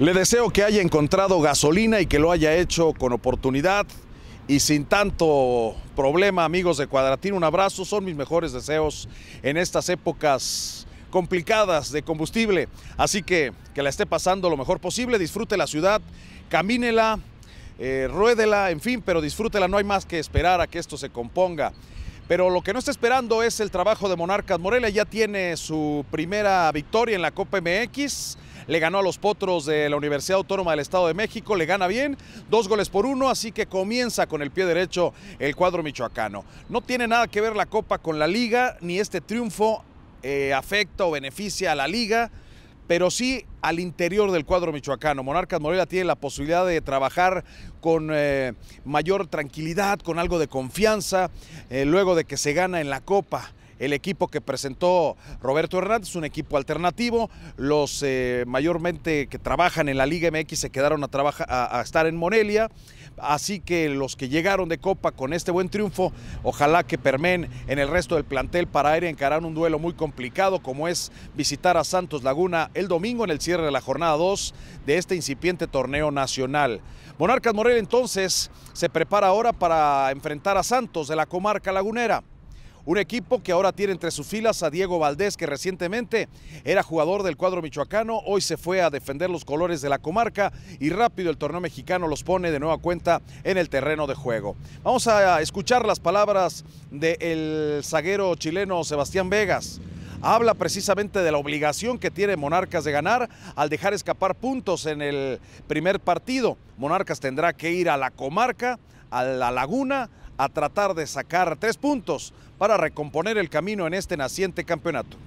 Le deseo que haya encontrado gasolina y que lo haya hecho con oportunidad y sin tanto problema, amigos de Cuadratín. Un abrazo, son mis mejores deseos en estas épocas complicadas de combustible. Así que que la esté pasando lo mejor posible, disfrute la ciudad, camínela, eh, ruédela, en fin, pero disfrútela, no hay más que esperar a que esto se componga. Pero lo que no está esperando es el trabajo de Monarcas Morelia. Ya tiene su primera victoria en la Copa MX. Le ganó a los Potros de la Universidad Autónoma del Estado de México. Le gana bien, dos goles por uno. Así que comienza con el pie derecho el cuadro michoacano. No tiene nada que ver la Copa con la Liga, ni este triunfo eh, afecta o beneficia a la Liga pero sí al interior del cuadro michoacano. Monarcas Morelia tiene la posibilidad de trabajar con eh, mayor tranquilidad, con algo de confianza, eh, luego de que se gana en la Copa el equipo que presentó Roberto Hernández, un equipo alternativo. Los eh, mayormente que trabajan en la Liga MX se quedaron a, trabajar, a, estar en Morelia. Así que los que llegaron de Copa con este buen triunfo, ojalá que permen en el resto del plantel para aire a encarar un duelo muy complicado como es visitar a Santos Laguna el domingo en el cierre de la jornada 2 de este incipiente torneo nacional. Monarcas Morel entonces se prepara ahora para enfrentar a Santos de la comarca lagunera. Un equipo que ahora tiene entre sus filas a Diego Valdés, que recientemente era jugador del cuadro michoacano, hoy se fue a defender los colores de la comarca y rápido el torneo mexicano los pone de nueva cuenta en el terreno de juego. Vamos a escuchar las palabras del zaguero chileno Sebastián Vegas habla precisamente de la obligación que tiene Monarcas de ganar al dejar escapar puntos en el primer partido. Monarcas tendrá que ir a la comarca, a la laguna, a tratar de sacar tres puntos para recomponer el camino en este naciente campeonato.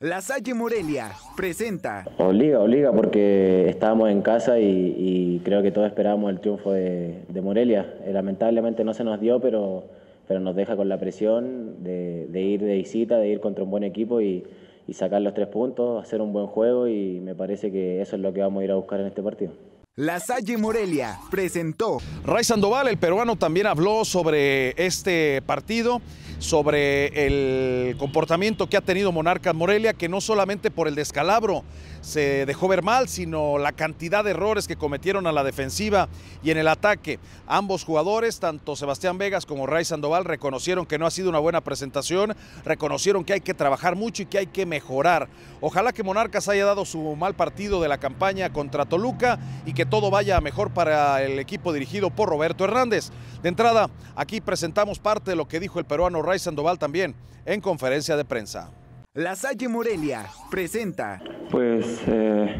La Salle Morelia presenta. Obliga, obliga, porque estábamos en casa y, creo que todos esperábamos el triunfo de, Morelia. Eh, lamentablemente no se nos dio, pero, pero nos deja con la presión de, ir de visita, de ir contra un buen equipo y sacar los tres puntos, hacer un buen juego y me parece que eso es lo que vamos a ir a buscar en este partido. La Salle Morelia presentó. Ray Sandoval, el peruano, también habló sobre este partido sobre el comportamiento que ha tenido Monarcas Morelia, que no solamente por el descalabro se dejó ver mal, sino la cantidad de errores que cometieron a la defensiva y en el ataque. Ambos jugadores, tanto Sebastián Vegas como Ray Sandoval, reconocieron que no ha sido una buena presentación, reconocieron que hay que trabajar mucho y que hay que mejorar. Ojalá que Monarcas haya dado su mal partido de la campaña contra Toluca y que todo vaya mejor para el equipo dirigido por Roberto Hernández. De entrada, aquí presentamos parte de lo que dijo el peruano Ray Sandoval también en conferencia de prensa. La Salle Morelia presenta. Pues eh,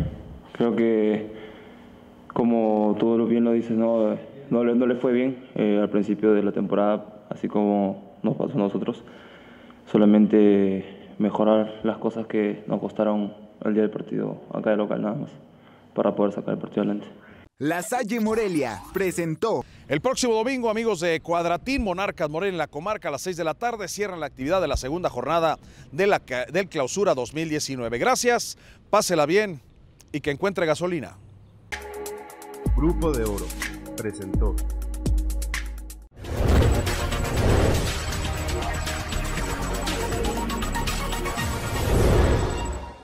creo que como tú bien lo dices, no, no, le fue bien eh, al principio de la temporada, así como nos pasó a nosotros. Solamente mejorar las cosas que nos costaron el día del partido acá de local nada más, para poder sacar el partido adelante. La Salle Morelia presentó. El próximo domingo, amigos de Cuadratín Monarcas Morelia en la comarca, a las 6 de la tarde, cierran la actividad de la segunda jornada de la, del Clausura 2019. Gracias, pásela bien y que encuentre gasolina. Grupo de Oro presentó.